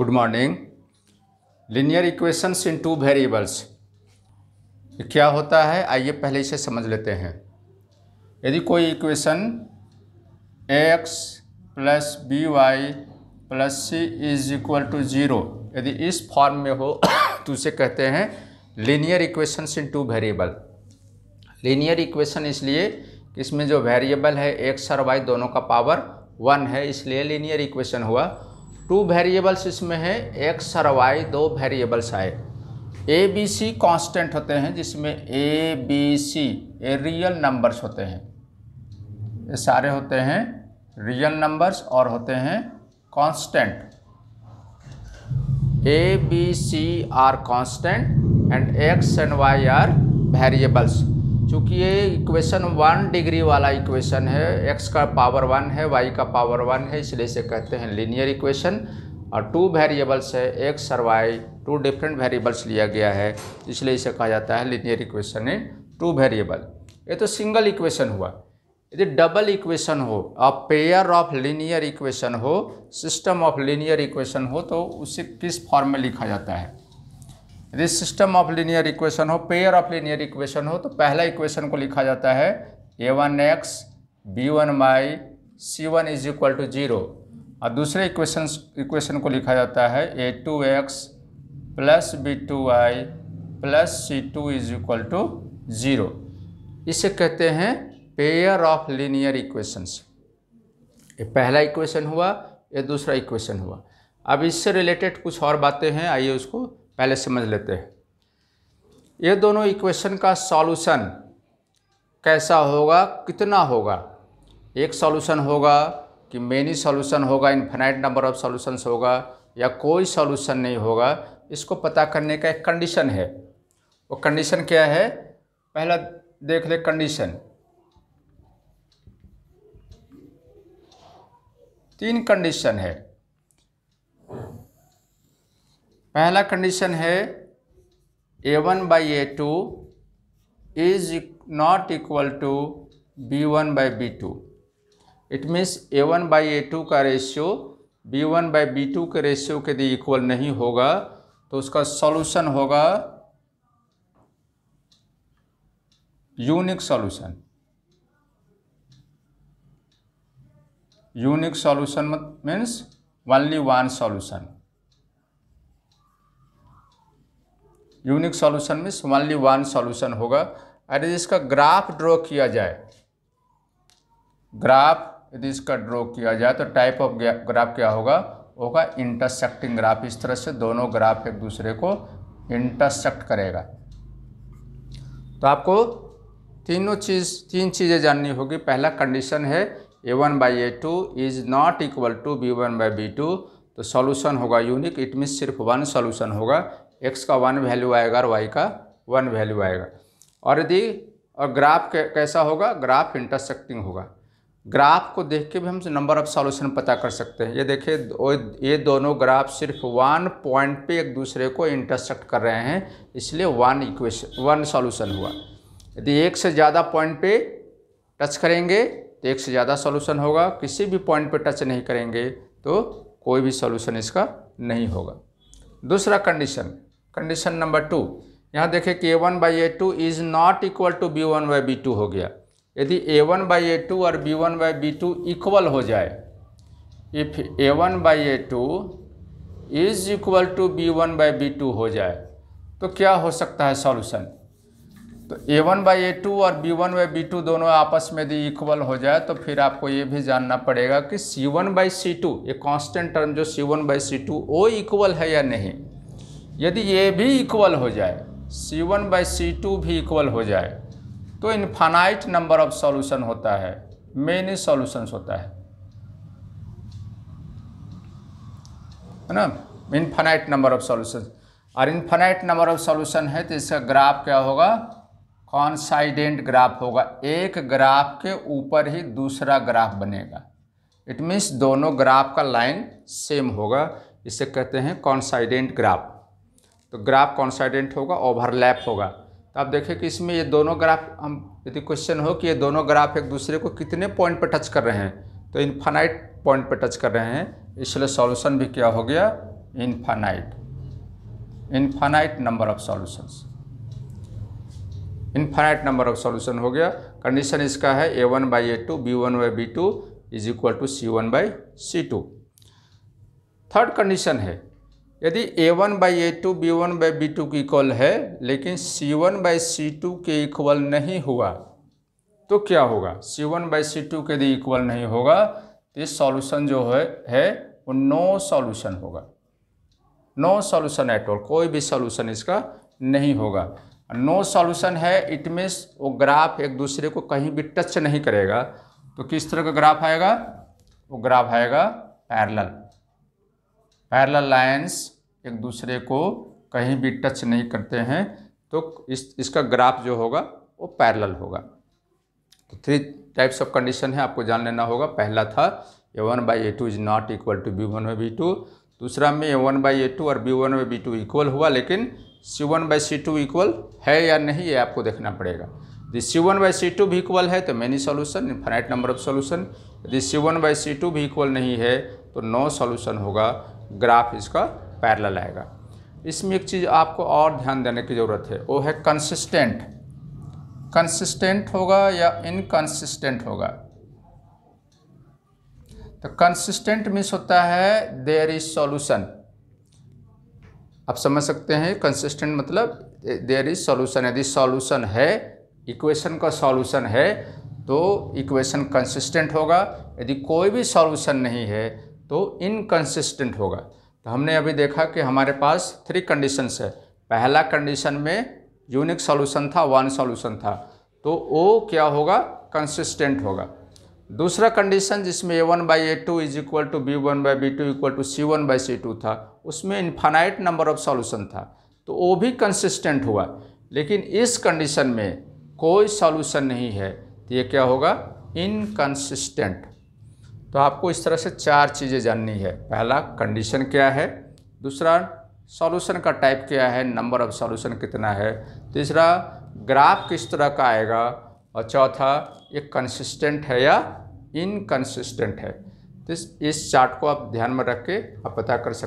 good morning linear equations in two variables क्या होता है आइए पहले इसे समझ लेते हैं यदि कोई equation X plus B Y plus C is equal to zero यदि इस फॉर्म में हो तो उसे कहते हैं linear equations in two variable linear equation इसलिए कि इसमें जो वेरिएबल है एक्स और वाई दोनों का पावर वन है इसलिए लीनियर इक्वेशन हुआ टू वेरिएबल्स इसमें है एक्स सर वाई दो वेरिएबल्स आए ए बी सी कॉन्स्टेंट होते हैं जिसमें A B C a real numbers होते हैं ये सारे होते हैं रियल नंबर्स और होते हैं constant A B C are constant and X and Y are variables चूँकि ये इक्वेशन वन डिग्री वाला इक्वेशन है एक्स का पावर वन है वाई का पावर वन है इसलिए इसे कहते हैं लीनियर इक्वेशन और टू वेरिएबल्स है एक्स और वाई टू डिफरेंट वेरिएबल्स लिया गया है इसलिए इसे कहा जाता है linear equation in two variable ये तो सिंगल इक्वेशन हुआ यदि डबल इक्वेशन हो और पेयर ऑफ लीनियर इक्वेशन हो सिस्टम ऑफ लीनियर इक्वेशन हो तो उसे किस फॉर्म में लिखा जाता है यदि सिस्टम ऑफ लीनियर इक्वेशन हो पेयर ऑफ लीनियर इक्वेशन हो तो पहला इक्वेशन को लिखा जाता है A one X B one Y C one is equal to zero और दूसरे इक्वेशन इक्वेशन को लिखा जाता है A two X plus B two Y plus C two is equal to zero इसे कहते हैं पेयर ऑफ लीनियर इक्वेशंस ये पहला इक्वेशन हुआ ये दूसरा इक्वेशन हुआ अब इससे रिलेटेड कुछ और बातें हैं आइए उसको पहले समझ लेते हैं ये दोनों इक्वेशन का सॉल्यूशन कैसा होगा कितना होगा एक सॉल्यूशन होगा कि मेनी सॉल्यूशन होगा इन्फिनाइट नंबर ऑफ सॉल्यूशंस होगा या कोई सॉल्यूशन नहीं होगा इसको पता करने का एक कंडीशन है वो कंडीशन क्या है पहला देख ले कंडीशन तीन कंडीशन है पहला कंडीशन है A one by A two is not equal to B one by B two it means A one by A two का ratio B one by B two के रेशियो के यदि equal नहीं होगा तो उसका सॉल्यूशन होगा unique solution unique solution means only one solution unique solution में ओनली वन सॉल्यूशन होगा यदि इसका ग्राफ ड्रॉ किया जाए ग्राफ यदि इसका ड्रॉ किया जाए तो टाइप ऑफ ग्राफ क्या होगा होगा इंटरसेक्टिंग ग्राफ इस तरह से दोनों ग्राफ एक दूसरे को इंटरसेक्ट करेगा तो आपको तीनों चीज़ तीन चीज़ें जाननी होगी पहला कंडीशन है A one by A two is not equal to B one by B two तो सॉल्यूशन होगा यूनिक इट मीन सिर्फ वन सॉल्यूशन होगा एक्स का वन वैल्यू आएगा और वाई का वन वैल्यू आएगा और यदि और ग्राफ कैसा होगा ग्राफ इंटरसेक्टिंग होगा ग्राफ को देख के भी हम नंबर ऑफ सॉल्यूशन पता कर सकते हैं ये देखिए ये दोनों ग्राफ सिर्फ वन पॉइंट पे एक दूसरे को इंटरसेक्ट कर रहे हैं इसलिए वन इक्वेशन वन सॉल्यूशन हुआ यदि एक से ज़्यादा पॉइंट पे टच करेंगे तो एक से ज़्यादा सॉल्यूशन होगा किसी भी पॉइंट पे टच नहीं करेंगे तो कोई भी सॉल्यूशन इसका नहीं होगा दूसरा कंडीशन कंडीशन नंबर टू यहाँ देखें कि A one by A two is not equal to B one by B two हो गया यदि A one by A two और B one by B two equal हो जाए if A one by A two is equal to B one by B two हो जाए तो क्या हो सकता है सॉल्यूशन तो A one by A two और B one by B two दोनों आपस में यदि इक्वल हो जाए तो फिर आपको ये भी जानना पड़ेगा कि C one by C two ये कॉन्स्टेंट टर्म जो C one by C two वो इक्वल है या नहीं यदि ये भी इक्वल हो जाए C one by C two भी इक्वल हो जाए तो इन्फाइट नंबर ऑफ सॉल्यूशन होता है मेनी सॉल्यूशंस होता है है ना इन्फाइट नंबर ऑफ सॉल्यूशन और इन्फानाइट नंबर ऑफ सॉल्यूशन है तो इसका ग्राफ क्या होगा कॉन्साइडेंट ग्राफ होगा एक ग्राफ के ऊपर ही दूसरा ग्राफ बनेगा इट मीन्स दोनों ग्राफ का लाइन सेम होगा इसे कहते हैं कॉन्साइडेंट ग्राफ तो ग्राफ कॉन्साइडेंट होगा ओवरलैप होगा तो आप देखें कि इसमें ये दोनों ग्राफ हम यदि क्वेश्चन हो कि ये दोनों ग्राफ एक दूसरे को कितने पॉइंट पर टच कर रहे हैं तो इन्फानाइट पॉइंट पर टच कर रहे हैं इसलिए सॉल्यूशन भी क्या हो गया infinite infinite number of solutions infinite number of solution हो गया कंडीशन इसका है A one by A two B one by B two is equal to C one by C two third condition है यदि A one by A two B one by B two की equal है लेकिन C one by C two के equal नहीं हुआ तो क्या होगा C one by C two के यदि इक्वल नहीं होगा तो सॉल्यूशन जो है है वो नो सॉल्यूशन होगा नो सॉल्यूशन एट ऑल कोई भी सॉल्यूशन इसका नहीं होगा नो सॉल्यूशन है इट मीन्स वो ग्राफ एक दूसरे को कहीं भी टच नहीं करेगा तो किस तरह का ग्राफ आएगा वो ग्राफ आएगा पैरल पैरल लाइन्स एक दूसरे को कहीं भी टच नहीं करते हैं तो इस इसका ग्राफ जो होगा वो पैरल होगा तो थ्री टाइप्स ऑफ कंडीशन है आपको जान लेना होगा पहला था A one by A two is not equal to B one by B two दूसरा में A one by A two और B one by B two equal हुआ लेकिन C one by C two equal है या नहीं ये आपको देखना पड़ेगा यदि C one by C two भी इक्वल है तो many solution infinite number of solution यदि C one by C two भी इक्वल नहीं है तो नो सॉल्यूशन होगा ग्राफ इसका पैरल आएगा इसमें एक चीज़ आपको और ध्यान देने की ज़रूरत है वो है कंसिस्टेंट कंसिस्टेंट होगा या इनकंसिस्टेंट होगा तो कंसिस्टेंट मीन्स होता है देयर इज सॉल्यूशन आप समझ सकते हैं कंसिस्टेंट मतलब देयर इज सॉल्यूशन यदि सॉल्यूशन है इक्वेशन का सॉल्यूशन है तो इक्वेशन कंसिस्टेंट होगा यदि कोई भी सॉल्यूशन नहीं है तो इनकन्सिस्टेंट होगा तो हमने अभी देखा कि हमारे पास थ्री कंडीशंस है पहला कंडीशन में यूनिक सॉल्यूशन था वन सॉल्यूशन था तो ओ क्या होगा कंसिस्टेंट होगा दूसरा कंडीशन जिसमें A one by A two is equal to B one by B two equal to C one by C two था उसमें इन्फानाइट नंबर ऑफ सॉल्यूशन था तो वो भी कंसिस्टेंट हुआ लेकिन इस कंडीशन में कोई सॉल्यूशन नहीं है तो ये क्या होगा इनकन्सिस्टेंट तो आपको इस तरह से चार चीज़ें जाननी है पहला कंडीशन क्या है दूसरा सॉल्यूशन का टाइप क्या है नंबर ऑफ सॉल्यूशन कितना है तीसरा ग्राफ किस तरह का आएगा और चौथा ये कंसिस्टेंट है या इनकन्सिस्टेंट है तो इस चार्ट को आप ध्यान में रख के आप पता कर सकते